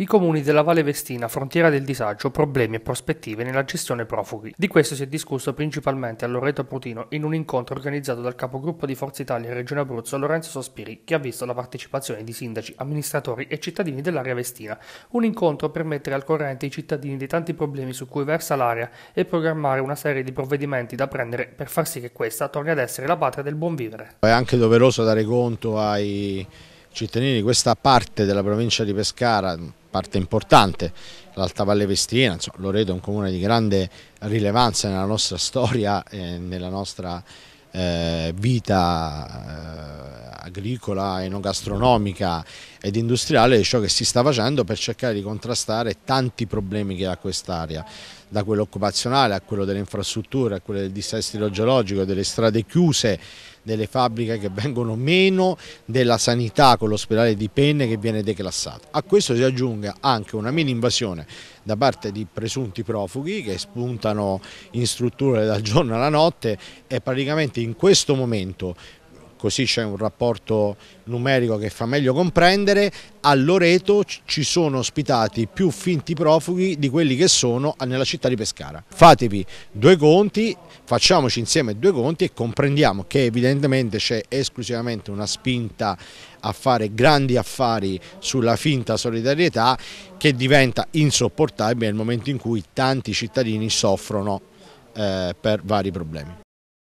I comuni della Valle Vestina, frontiera del disagio, problemi e prospettive nella gestione profughi. Di questo si è discusso principalmente a Loreto Prutino in un incontro organizzato dal capogruppo di Forza Italia in Regione Abruzzo Lorenzo Sospiri, che ha visto la partecipazione di sindaci, amministratori e cittadini dell'area vestina. Un incontro per mettere al corrente i cittadini dei tanti problemi su cui versa l'area e programmare una serie di provvedimenti da prendere per far sì che questa torni ad essere la patria del buon vivere. È anche doveroso dare conto ai cittadini di questa parte della provincia di Pescara parte importante. L'Alta Valle Vestina, insomma, Loreto è un comune di grande rilevanza nella nostra storia e nella nostra eh, vita agricola, enogastronomica ed industriale di ciò che si sta facendo per cercare di contrastare tanti problemi che ha quest'area, da quello occupazionale a quello delle infrastrutture, a quello del dissesto idrogeologico, delle strade chiuse, delle fabbriche che vengono meno, della sanità con l'ospedale di Penne che viene declassato. A questo si aggiunga anche una mini invasione da parte di presunti profughi che spuntano in strutture dal giorno alla notte e praticamente in questo momento così c'è un rapporto numerico che fa meglio comprendere, a Loreto ci sono ospitati più finti profughi di quelli che sono nella città di Pescara. Fatevi due conti, facciamoci insieme due conti e comprendiamo che evidentemente c'è esclusivamente una spinta a fare grandi affari sulla finta solidarietà che diventa insopportabile nel momento in cui tanti cittadini soffrono eh, per vari problemi.